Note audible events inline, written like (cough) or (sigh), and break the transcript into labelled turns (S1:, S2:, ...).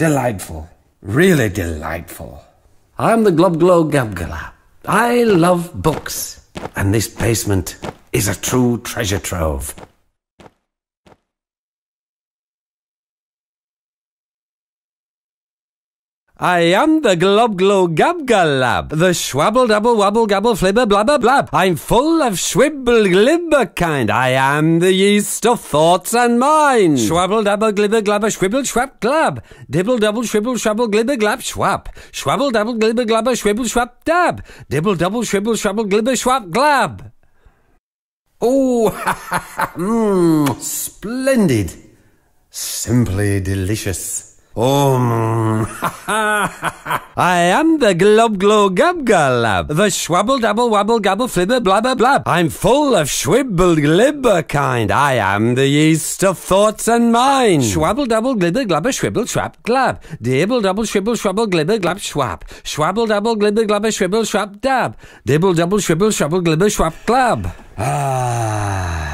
S1: Delightful. Really delightful. I'm the Globglo Gabgala. I love books, and this basement is a true treasure trove. I am the glob glow gab galab, the schwabble dabble wabble gabble flibber blabber blab. I'm full of schwibble glibber kind. I am the yeast of thoughts and minds. Schwabble dabble glibber glabber schwibble schwab glab. Dibble double shribble shrubble glibber glab schwab. Schwabble dabble glibber glabber schwibble schwab dab. Dibble double shribble shrubble glibber schwab glab. Oh, Mmm, (laughs) splendid. Simply delicious. Um, (laughs) I am the glob glow, gab, galab, the swabble, dabble wabble gabble flibber blabber blab. I'm full of swibble, glibber kind. I am the yeast of thoughts and mind. Swabble, double glibber glabber swibble, trap glab. Dibble double swibble, shrubble glibber glab schwab. Swabble, double glibber glabber swibble, shrap dab. Dibble double swibble, shrubble glibber schwap glab. Ah.